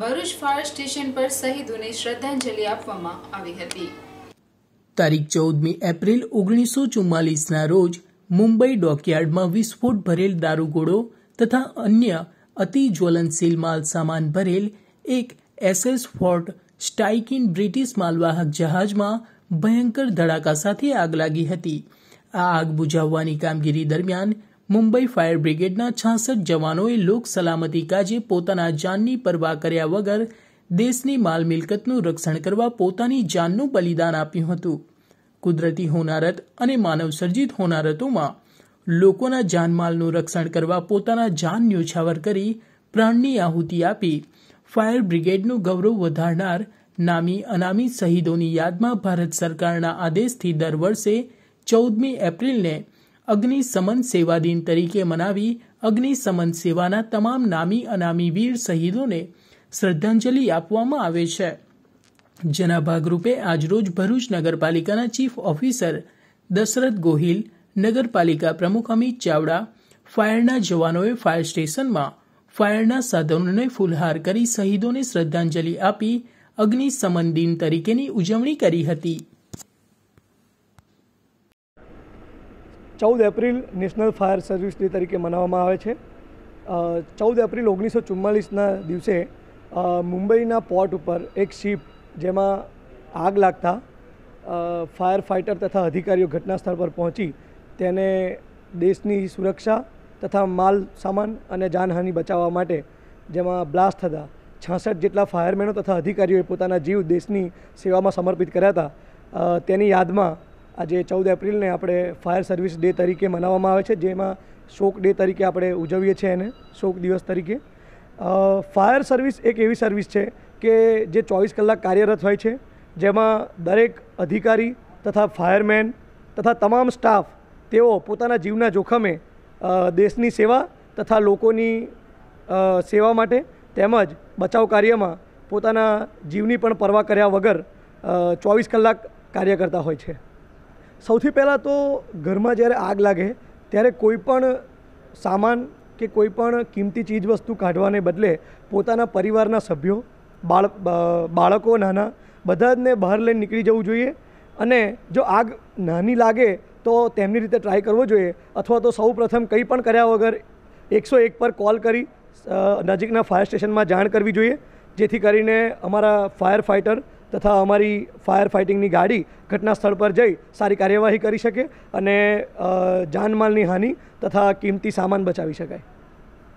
Bharuch fire station પર શહીદોને શ્રદ્ધાંજલિ આપવામાં આવી હતી તારીખ ચૌદમી એપ્રિલ ઓગણીસો ચુમ્માલીસના રોજ મુંબઈ ડોકયાર્ડમાં વિસ્ફોટ ભરેલ દારૂગોળો તથા અન્ય અતિ જ્વલનશીલ માલ સામાન ભરેલ એક એસએસ ફોર્ટ સ્ટાઇકિન બ્રિટિશ માલવાહક જહાજમાં ભયંકર ધડાકા સાથે આગ લાગી હતી આ આગ બુઝાવવાની કામગીરી દરમિયાન મુંબઈ ફાયર બ્રિગેડના છાસઠ જવાનોએ લોક સલામતી કાજે પોતાના જાનની પરવા કર્યા વગર દેશની માલ મિલકતનું રક્ષણ કરવા પોતાની જાનનું બલિદાન આપ્યું હતું કુદરતી હોનારત અને માનવસર્જિત હોનારતોમાં લોકોના જાનમાલનું રક્ષણ કરવા પોતાના જાન ન્યોછાવર કરી પ્રાણની આહુતિ આપી ફાયર બ્રિગેડનું ગૌરવ વધારનાર નામી અનામી શહીદોની યાદમાં ભારત સરકારના આદેશથી દર વર્ષે ચૌદમી એપ્રિલને અગ્નિસમન સેવા દિન તરીકે મનાવી અગ્નિસમન સેવાના તમામ નામી અનામી વીર શહીદોને શ્રદ્ધાંજલિ આપવામાં આવે છે જેના ભાગરૂપે આજરોજ ભરૂચ નગરપાલિકાના ચીફ ઓફિસર દશરથ ગોહિલ નગરપાલિકા પ્રમુખ અમિત ચાવડા ફાયરના જવાનોએ ફાયર સ્ટેશનમાં ફાયરના સાધનોને ફૂલહાર કરી શહીદોને શ્રદ્ધાંજલિ આપી અગ્નિસમન દિન તરીકેની ઉજવણી કરી હતી ચૌદ April national fire service day તરીકે મનાવવામાં આવે છે ચૌદ એપ્રિલ ઓગણીસો ચુમ્માલીસના દિવસે મુંબઈના પોર્ટ ઉપર એક શિપ જેમાં આગ લાગતા ફાયર ફાઇટર તથા અધિકારીઓ ઘટના સ્થળ પર પહોંચી તેને દેશની સુરક્ષા તથા માલ સામાન અને જાનહાનિ બચાવવા માટે જેમાં બ્લાસ્ટ થતા છાસઠ જેટલા ફાયરમેનો તથા અધિકારીઓએ પોતાના જીવ દેશની સેવામાં સમર્પિત કર્યા હતા તેની યાદમાં આજે ચૌદ એપ્રિલને આપણે ફાયર સર્વિસ ડે તરીકે મનાવવામાં આવે છે જેમાં શોક ડે તરીકે આપણે ઉજવીએ છીએ એને શોક દિવસ તરીકે ફાયર સર્વિસ એક એવી સર્વિસ છે કે જે ચોવીસ કલાક કાર્યરત હોય છે જેમાં દરેક અધિકારી તથા ફાયરમેન તથા તમામ સ્ટાફ તેઓ પોતાના જીવના જોખમે દેશની સેવા તથા લોકોની સેવા માટે તેમજ બચાવ કાર્યમાં પોતાના જીવની પણ પરવા કર્યા વગર ચોવીસ કલાક કાર્ય કરતા હોય છે સૌથી પહેલાં તો ઘરમાં જ્યારે આગ લાગે ત્યારે કોઈપણ સામાન કે કોઈપણ કિંમતી ચીજવસ્તુ કાઢવાને બદલે પોતાના પરિવારના સભ્યો બાળ બાળકો નાના બધા જને બહાર લઈને નીકળી જવું જોઈએ અને જો આગ નાની લાગે તો તેમની રીતે ટ્રાય કરવો જોઈએ અથવા તો સૌ પ્રથમ કંઈ પણ કર્યા વગર એકસો એક પર કોલ કરી નજીકના ફાયર સ્ટેશનમાં જાણ કરવી જોઈએ જેથી કરીને અમારા ફાયર ફાઇટર તથા અમારી ફાયર ફાઇટિંગની ગાડી ઘટના સ્થળ પર જઈ સારી કાર્યવાહી કરી શકે અને જાનમાલની હાનિ તથા કિંમતી સામાન બચાવી શકાય